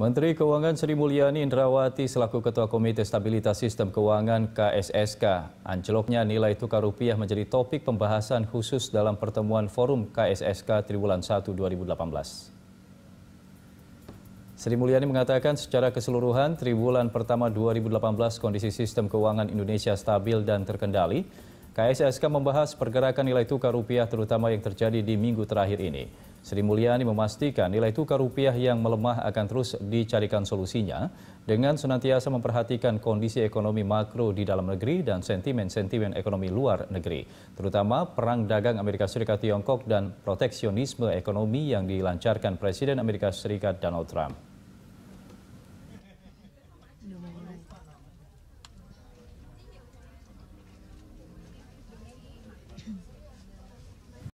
Menteri Keuangan Sri Mulyani Indrawati selaku Ketua Komite Stabilitas Sistem Keuangan KSSK. Anjloknya nilai tukar rupiah menjadi topik pembahasan khusus dalam pertemuan forum KSSK Triwulan 1 2018. Sri Mulyani mengatakan secara keseluruhan triwulan pertama 2018 kondisi sistem keuangan Indonesia stabil dan terkendali. KSSK membahas pergerakan nilai tukar rupiah terutama yang terjadi di minggu terakhir ini. Sri Mulyani memastikan nilai tukar rupiah yang melemah akan terus dicarikan solusinya dengan senantiasa memperhatikan kondisi ekonomi makro di dalam negeri dan sentimen-sentimen ekonomi luar negeri, terutama perang dagang Amerika Serikat Tiongkok dan proteksionisme ekonomi yang dilancarkan Presiden Amerika Serikat Donald Trump.